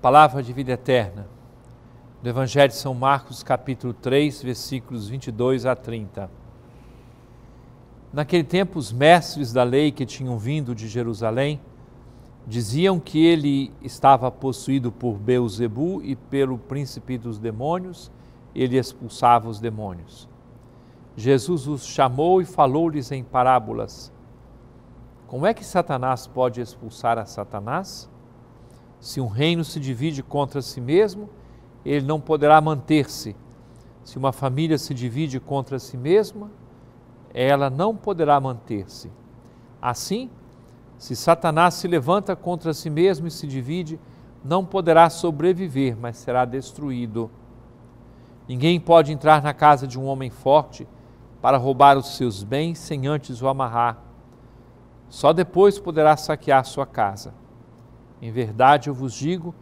Palavra de vida eterna. Do Evangelho de São Marcos, capítulo 3, versículos 22 a 30. Naquele tempo, os mestres da lei que tinham vindo de Jerusalém diziam que ele estava possuído por Beuzebu e pelo príncipe dos demônios, ele expulsava os demônios. Jesus os chamou e falou-lhes em parábolas: Como é que Satanás pode expulsar a Satanás? Se um reino se divide contra si mesmo, ele não poderá manter-se. Se uma família se divide contra si mesma, ela não poderá manter-se. Assim, se Satanás se levanta contra si mesmo e se divide, não poderá sobreviver, mas será destruído. Ninguém pode entrar na casa de um homem forte para roubar os seus bens sem antes o amarrar. Só depois poderá saquear sua casa. Em verdade eu vos digo: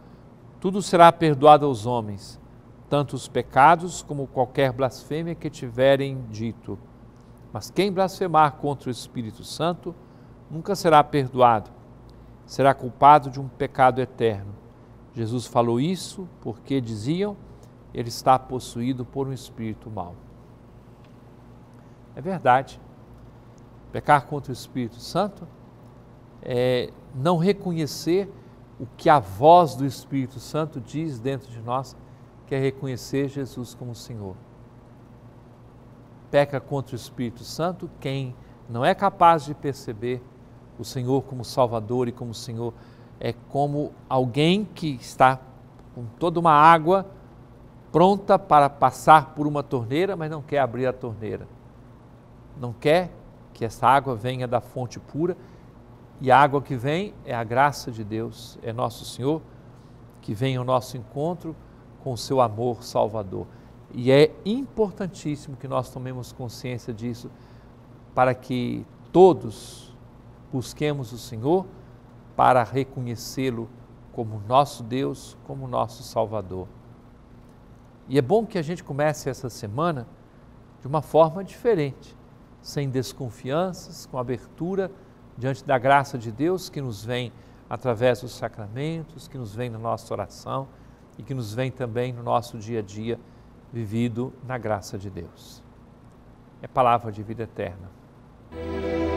tudo será perdoado aos homens, tanto os pecados como qualquer blasfêmia que tiverem dito. Mas quem blasfemar contra o Espírito Santo nunca será perdoado, será culpado de um pecado eterno. Jesus falou isso porque diziam: ele está possuído por um espírito mau. É verdade. Pecar contra o Espírito Santo é não reconhecer o que a voz do Espírito Santo diz dentro de nós, que é reconhecer Jesus como Senhor. Peca contra o Espírito Santo quem não é capaz de perceber o Senhor como Salvador e como Senhor é como alguém que está com toda uma água pronta para passar por uma torneira, mas não quer abrir a torneira. Não quer que essa água venha da fonte pura e a água que vem é a graça de Deus, é nosso Senhor, que vem ao nosso encontro com o seu amor salvador. E é importantíssimo que nós tomemos consciência disso, para que todos busquemos o Senhor para reconhecê-lo como nosso Deus, como nosso Salvador. E é bom que a gente comece essa semana de uma forma diferente, sem desconfianças, com abertura diante da graça de Deus que nos vem através dos sacramentos, que nos vem na nossa oração e que nos vem também no nosso dia a dia vivido na graça de Deus. É palavra de vida eterna.